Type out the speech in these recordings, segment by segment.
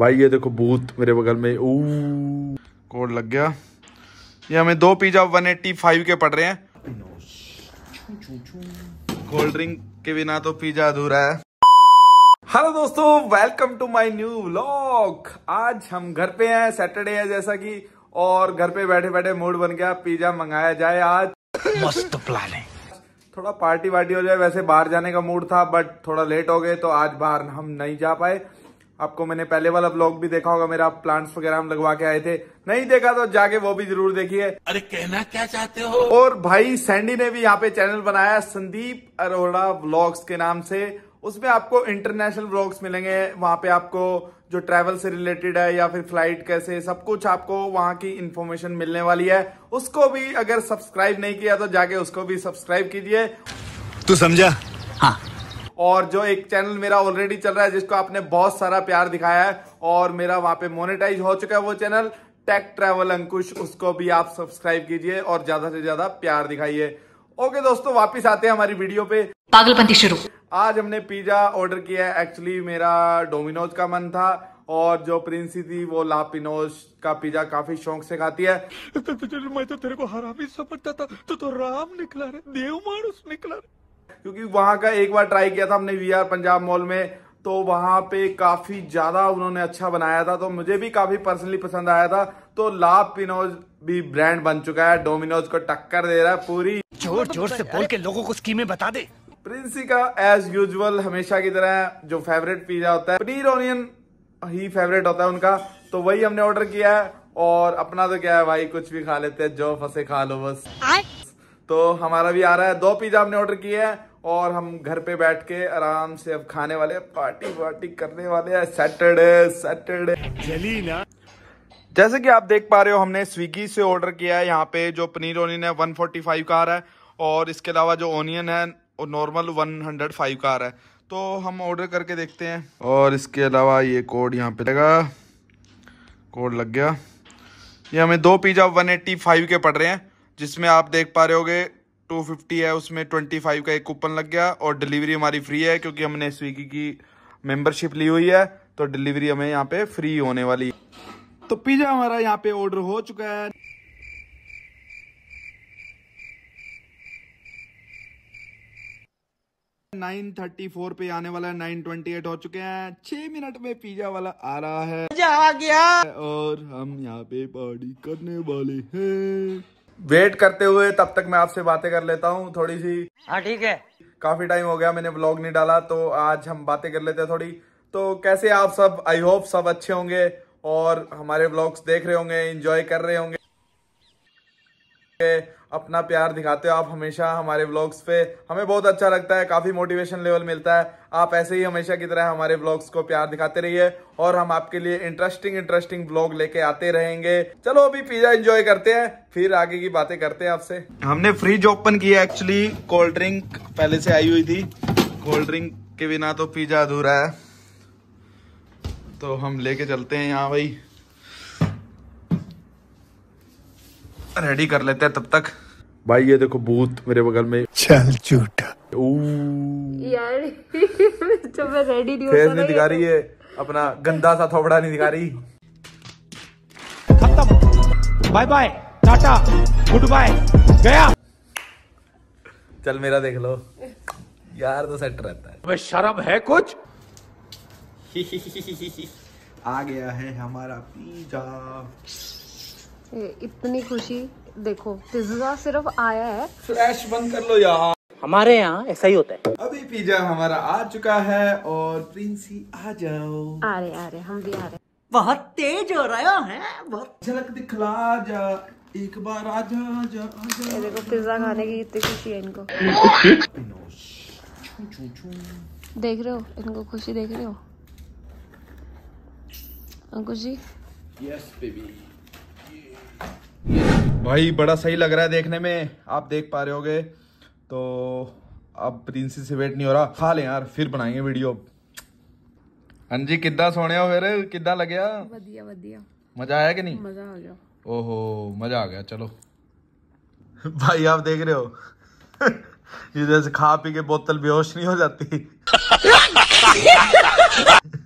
भाई ये देखो भूत मेरे बगल में ओ कोड लग गया ये हमें दो पिज्जा 185 के पड़ रहे हैं कोल्ड ड्रिंक के बिना तो पिज्जा अधूरा है हेलो दोस्तों welcome to my new vlog आज हम घर पे हैं सैटरडे है जैसा कि और घर पे बैठे बैठे मूड बन गया पिज्जा मंगाया जाए आज मस्त प्लान है थोड़ा पार्टी वार्टी हो जाए वैसे बाहर जाने का मूड था बट थोड़ा लेट हो गए तो आज बाहर हम नहीं जा पाए आपको मैंने पहले वाला ब्लॉग भी देखा होगा मेरा प्लांट्स वगैरह हम लगवा के आए थे नहीं देखा तो जाके वो भी जरूर देखिए अरे कहना क्या चाहते हो और भाई सैंडी ने भी यहाँ पे चैनल बनाया संदीप अरोड़ा ब्लॉग्स के नाम से उसमें आपको इंटरनेशनल ब्लॉग्स मिलेंगे वहां पे आपको जो ट्रैवल से रिलेटेड है या फिर फ्लाइट कैसे सब कुछ आपको वहां की इन्फॉर्मेशन मिलने वाली है उसको भी अगर सब्सक्राइब नहीं किया तो जाके उसको भी सब्सक्राइब कीजिए तू समझा हाँ और जो एक चैनल मेरा ऑलरेडी चल रहा है जिसको आपने बहुत सारा प्यार दिखाया है और मेरा वहां पे मोनेटाइज हो चुका है वो चैनल टेक ट्रेवल अंकुश उसको भी आप सब्सक्राइब कीजिए और ज्यादा से ज्यादा प्यार दिखाइए ओके दोस्तों वापिस आते हैं हमारी वीडियो पे पागलपंती शुरू आज हमने पिज्जा ऑर्डर किया है एक्चुअली मेरा डोमिनोज का मन था और जो प्रिंसी थी वो लापिनोज का पिज्जा काफी शौक से खाती है तो, तो, तो, मैं तो तेरे को हरामी समझता था तो, तो राम निकला रे देव मानुस निकला रे क्योंकि वहां का एक बार ट्राई किया था हमने वी पंजाब मॉल में तो वहां पे काफी ज्यादा उन्होंने अच्छा बनाया था तो मुझे भी काफी पर्सनली पसंद आया था तो ला पिनोज भी ब्रांड बन चुका है डोमिनोज को टक्कर दे रहा है पूरी जोर जोर से बोल के लोगों को स्कीमें बता दे प्रिंसी का एज यूजुअल हमेशा की तरह जो फेवरेट पिज्जा होता है पनीर ऑनियन ही फेवरेट होता है उनका तो वही हमने ऑर्डर किया है और अपना तो क्या है भाई कुछ भी खा लेते हैं जो फंसे खा लो बस तो हमारा भी आ रहा है दो पिज्जा हमने ऑर्डर किया है और हम घर पे बैठ के आराम से अब खाने वाले पार्टी वार्टी करने वाले हैं सैटरडे सैटरडे जली ना जैसे कि आप देख पा रहे हो हमने स्विगी से ऑर्डर किया है यहाँ पे जो पनीर ओनियन है फाइव का आ रहा है और इसके अलावा जो ओनियन है वो नॉर्मल फाइव का आ रहा है तो हम ऑर्डर करके देखते हैं और इसके अलावा ये कोड यहाँ पे लगा कोड लग गया ये हमें दो पिज़्ज़ा फाइव के पड़ रहे हैं जिसमें आप देख पा रहे होगे टू फिफ्टी है उसमें ट्वेंटी फाइव का एक कूपन लग गया और डिलीवरी हमारी फ्री है क्योंकि हमने स्विगी की मेंबरशिप ली हुई है तो डिलीवरी हमें यहाँ पे फ्री होने वाली तो पिज्ज़ा हमारा यहाँ पे ऑर्डर हो चुका है नाइन थर्टी फोर पे आने वाला है नाइन ट्वेंटी एट हो चुके हैं छह मिनट में पिज्जा वाला आ रहा है आ गया और हम यहाँ पे पार्टी करने वाले हैं वेट करते हुए तब तक मैं आपसे बातें कर लेता हूँ थोड़ी सी हाँ ठीक है काफी टाइम हो गया मैंने ब्लॉग नहीं डाला तो आज हम बातें कर लेते हैं थोड़ी तो कैसे आप सब आई होप सब अच्छे होंगे और हमारे ब्लॉग्स देख रहे होंगे इंजॉय कर रहे होंगे अपना प्यार दिखाते हो आप हमेशा हमारे ब्लॉग्स पे हमें बहुत अच्छा लगता है काफ़ी मोटिवेशन लेवल मिलता है आप ऐसे ही हमेशा की तरह हमारे ब्लॉग्स को प्यार दिखाते रहिए और हम आपके लिए इंटरेस्टिंग इंटरेस्टिंग ब्लॉग लेके आते रहेंगे चलो अभी पिज्जा एंजॉय करते हैं फिर आगे की बातें करते हैं आपसे हमने फ्रिज ओपन किया एक्चुअली कोल्ड ड्रिंक पहले से आई हुई थी कोल्ड ड्रिंक के बिना तो पिज्जा अधूरा है तो हम लेके चलते हैं यहाँ भाई रेडी कर लेते हैं तब तक भाई ये देखो भूत मेरे बगल में चल झूठा यार जब तो मैं रेडी नहीं फेस नहीं दिखा रही है अपना गंदा सा थोपड़ा नहीं दिखा रही खत्म bye bye tata goodbye गया चल मेरा देख लो यार तो सेट रहता है शर्म है कुछ आ गया है हमारा पिज्जा इतनी खुशी देखो पिज्जा सिर्फ आया है फ्लैश बंद कर लो यार हमारे यहाँ ऐसा ही होता है अभी पिज्जा हमारा आ चुका है और प्रिंसी आ जाओ आ रहे आ रहे हम भी आ रहे बहुत तेज हो रहा है बहुत झलक दिखला जा एक बार आ जा आ जा जा देखो पिज्जा खाने की इतनी खुशी है इनको चुँ चुँ। देख रहे हो इनको खुशी देख रहे हो अंकुश जी यस बेबी भाई बड़ा सही लग रहा है देखने में आप देख पा रहे होगे तो अब प्रिंसी से वेट नहीं हो रहा खा ले यार फिर बनाएंगे वीडियो हाँ जी किदा सोने फिर कि लगे वधिया वधिया मजा आया कि नहीं मजा आ गया ओहो मजा आ गया चलो भाई आप देख रहे हो जैसे खा पी के बोतल बेहोश नहीं हो जाती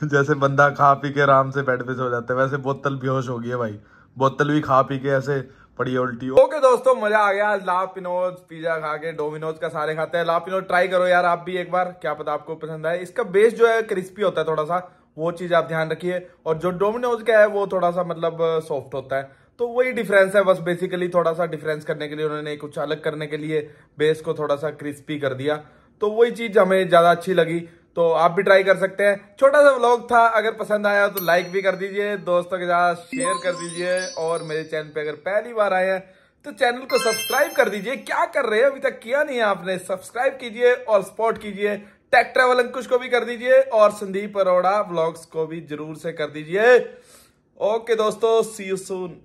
जैसे बंदा खा पी के आराम से बेड पे सो जाता है वैसे बोतल बेहोश हो गई है भाई बोतल भी खा पी के ऐसे पड़ी उल्टी ओके दोस्तों मजा आ गया लापिनोज पिज्जा खा के डोमिनोज का सारे खाते हैं लापिनोज ट्राई करो यार आप भी एक बार क्या पता आपको पसंद आए इसका बेस जो है क्रिस्पी होता है थोड़ा सा वो चीज आप ध्यान रखिए और जो डोमिनोज का है वो थोड़ा सा मतलब सॉफ्ट होता है तो वही डिफरेंस है बस बेसिकली थोड़ा सा डिफरेंस करने के लिए उन्होंने कुछ अलग करने के लिए बेस को थोड़ा सा क्रिस्पी कर दिया तो वही चीज हमें ज्यादा अच्छी लगी तो आप भी ट्राई कर सकते हैं छोटा सा व्लॉग था अगर पसंद आया तो लाइक भी कर दीजिए दोस्तों के साथ शेयर कर दीजिए और मेरे चैनल पे अगर पहली बार आए हैं तो चैनल को सब्सक्राइब कर दीजिए क्या कर रहे हैं अभी तक किया नहीं है आपने सब्सक्राइब कीजिए और सपोर्ट कीजिए टेक ट्रेवल अंकुश को भी कर दीजिए और संदीप अरोड़ा ब्लॉग्स को भी जरूर से कर दीजिए ओके दोस्तों सी यू सून